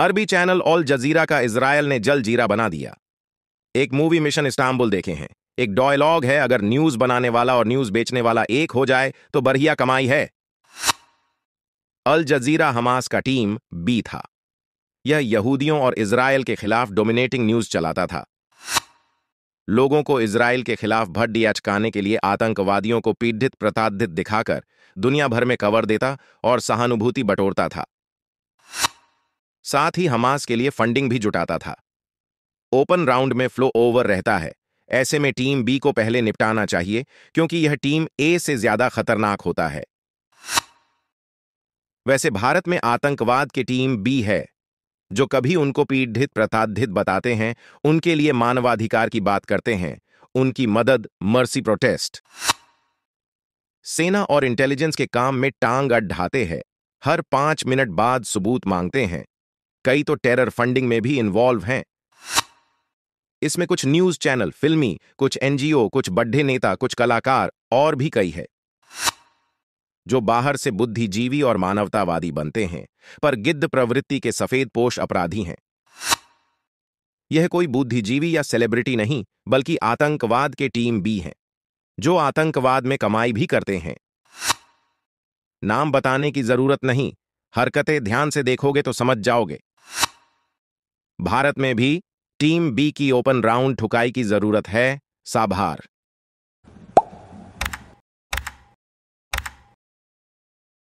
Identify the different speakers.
Speaker 1: अरबी channel all जजीरा का Israel ने जल जीरा बना दिया एक मूवी मिशन इस्तांबुल देखे हैं एक डायलॉग है अगर न्यूज बनाने वाला और न्यूज बेचने वाला एक हो जाए तो बढ़िया कमाई है अल जजीरा हमास का टीम बी था यह यहूदियों और इसराइल के खिलाफ डोमिनेटिंग न्यूज चलाता था लोगों को इसराइल के खिलाफ भड्डी अचकाने के लिए आतंकवादियों को पीड़ित प्रताड़ित दिखाकर दुनिया भर में कवर देता और सहानुभूति बटोरता था साथ ही हमास के लिए फंडिंग भी जुटाता था ओपन राउंड में फ्लो ओवर रहता है ऐसे में टीम बी को पहले निपटाना चाहिए क्योंकि यह टीम ए से ज्यादा खतरनाक होता है वैसे भारत में आतंकवाद की टीम बी है जो कभी उनको पीड़ित प्रताधित बताते हैं उनके लिए मानवाधिकार की बात करते हैं उनकी मदद मर्सी प्रोटेस्ट सेना और इंटेलिजेंस के काम में टांग अड्ढाते हैं हर पांच मिनट बाद सबूत मांगते हैं कई तो टेरर फंडिंग में भी इन्वॉल्व हैं इसमें कुछ न्यूज चैनल फिल्मी कुछ एनजीओ कुछ बड्ढे नेता कुछ कलाकार और भी कई है जो बाहर से बुद्धिजीवी और मानवतावादी बनते हैं पर गिद्ध प्रवृत्ति के सफेद पोष अपराधी हैं यह कोई बुद्धिजीवी या सेलिब्रिटी नहीं बल्कि आतंकवाद के टीम बी हैं जो आतंकवाद में कमाई भी करते हैं नाम बताने की जरूरत नहीं हरकतें ध्यान से देखोगे तो समझ जाओगे भारत में भी टीम बी की ओपन राउंड ठुकाई की जरूरत है साभार